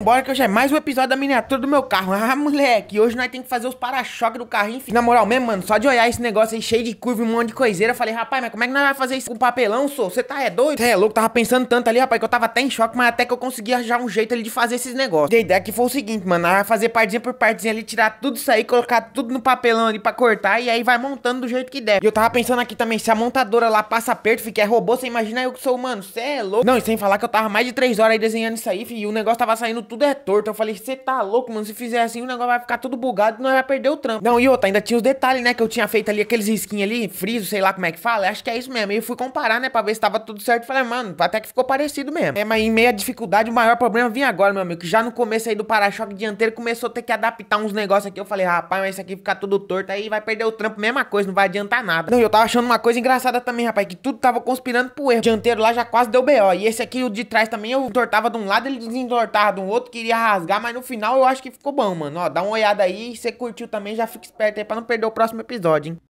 Bora que hoje é mais um episódio da miniatura do meu carro. Ah, moleque, hoje nós tem que fazer os para-choques do carrinho, enfim. Na moral mesmo, mano, só de olhar esse negócio aí cheio de curva e um monte de coiseira, eu falei, rapaz, mas como é que nós vamos fazer isso com papelão, Sou, Você tá é doido? Você é louco, tava pensando tanto ali, rapaz, que eu tava até em choque, mas até que eu consegui já um jeito ali de fazer esses negócios. E a ideia que foi o seguinte, mano, nós vamos fazer partezinha por partezinha ali, tirar tudo isso aí, colocar tudo no papelão ali pra cortar e aí vai montando do jeito que der. E eu tava pensando aqui também, se a montadora lá passa perto, fica é robô, você imagina eu que sou humano, você é louco. Não, e sem falar que eu tava mais de três horas aí desenhando isso aí, filho, e o negócio tava saindo tudo é torto. Eu falei, você tá louco, mano? Se fizer assim, o negócio vai ficar tudo bugado e nós vai perder o trampo. Não, e outra, ainda tinha os detalhes, né? Que eu tinha feito ali aqueles risquinhos ali, friso, sei lá como é que fala. Acho que é isso mesmo. E eu fui comparar, né? Pra ver se tava tudo certo. Falei, mano, até que ficou parecido mesmo. É, mas em meia dificuldade, o maior problema vinha agora, meu amigo. Que já no começo aí do para-choque dianteiro começou a ter que adaptar uns negócios aqui. Eu falei, rapaz, mas isso aqui ficar tudo torto aí vai perder o trampo. Mesma coisa, não vai adiantar nada. Não, eu tava achando uma coisa engraçada também, rapaz, que tudo tava conspirando pro erro. O dianteiro lá já quase deu B.O. E esse aqui, o de trás também, eu entortava de um lado, ele desentortava do outro outro queria rasgar, mas no final eu acho que ficou bom, mano. Ó, dá uma olhada aí, se você curtiu também, já fica esperto aí pra não perder o próximo episódio, hein.